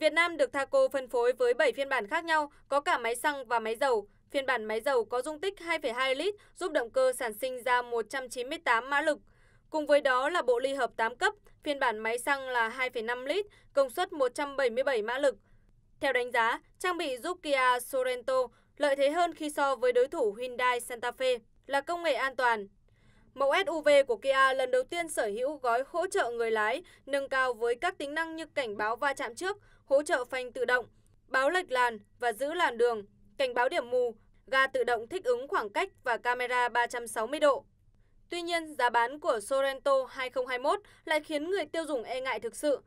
Việt Nam được Thaco phân phối với 7 phiên bản khác nhau, có cả máy xăng và máy dầu. Phiên bản máy dầu có dung tích 2,2 lít, giúp động cơ sản sinh ra 198 mã lực. Cùng với đó là bộ ly hợp 8 cấp, phiên bản máy xăng là 2,5 lít, công suất 177 mã lực. Theo đánh giá, trang bị giúp Kia Sorento lợi thế hơn khi so với đối thủ Hyundai Santa Fe là công nghệ an toàn, Mẫu SUV của Kia lần đầu tiên sở hữu gói hỗ trợ người lái, nâng cao với các tính năng như cảnh báo va chạm trước, hỗ trợ phanh tự động, báo lệch làn và giữ làn đường, cảnh báo điểm mù, ga tự động thích ứng khoảng cách và camera 360 độ. Tuy nhiên, giá bán của Sorento 2021 lại khiến người tiêu dùng e ngại thực sự.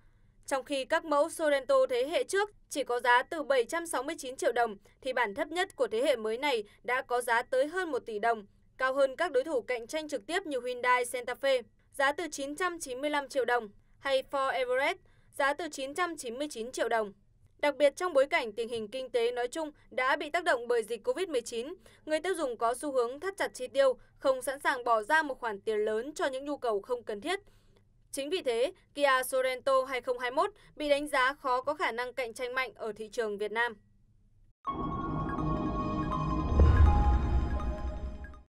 Trong khi các mẫu Sorento thế hệ trước chỉ có giá từ 769 triệu đồng, thì bản thấp nhất của thế hệ mới này đã có giá tới hơn 1 tỷ đồng – cao hơn các đối thủ cạnh tranh trực tiếp như Hyundai Santa Fe, giá từ 995 triệu đồng, hay Ford Everest, giá từ 999 triệu đồng. Đặc biệt trong bối cảnh tình hình kinh tế nói chung đã bị tác động bởi dịch COVID-19, người tiêu dùng có xu hướng thắt chặt chi tiêu, không sẵn sàng bỏ ra một khoản tiền lớn cho những nhu cầu không cần thiết. Chính vì thế, Kia Sorento 2021 bị đánh giá khó có khả năng cạnh tranh mạnh ở thị trường Việt Nam.